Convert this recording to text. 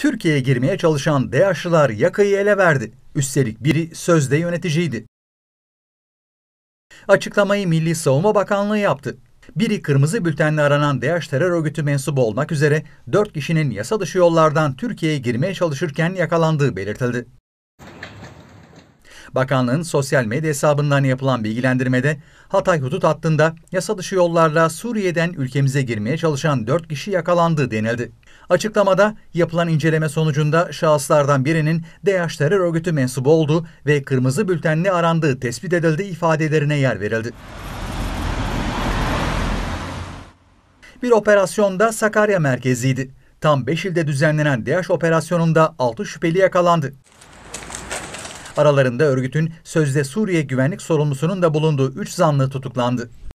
Türkiye'ye girmeye çalışan DAEŞ'lılar yakayı ele verdi. Üstelik biri sözde yöneticiydi. Açıklamayı Milli Savunma Bakanlığı yaptı. Biri kırmızı bültenle aranan DAEŞ terör örgütü mensubu olmak üzere 4 kişinin yasa dışı yollardan Türkiye'ye girmeye çalışırken yakalandığı belirtildi. Bakanlığın sosyal medya hesabından yapılan bilgilendirmede Hatay hudut hattında yasa dışı yollarla Suriye'den ülkemize girmeye çalışan 4 kişi yakalandı denildi. Açıklamada yapılan inceleme sonucunda şahıslardan birinin DH terör örgütü mensubu olduğu ve kırmızı bültenli arandığı tespit edildi ifadelerine yer verildi. Bir operasyonda Sakarya merkeziydi. Tam 5 ilde düzenlenen DH operasyonunda 6 şüpheli yakalandı. Aralarında örgütün sözde Suriye güvenlik sorumlusunun da bulunduğu 3 zanlı tutuklandı.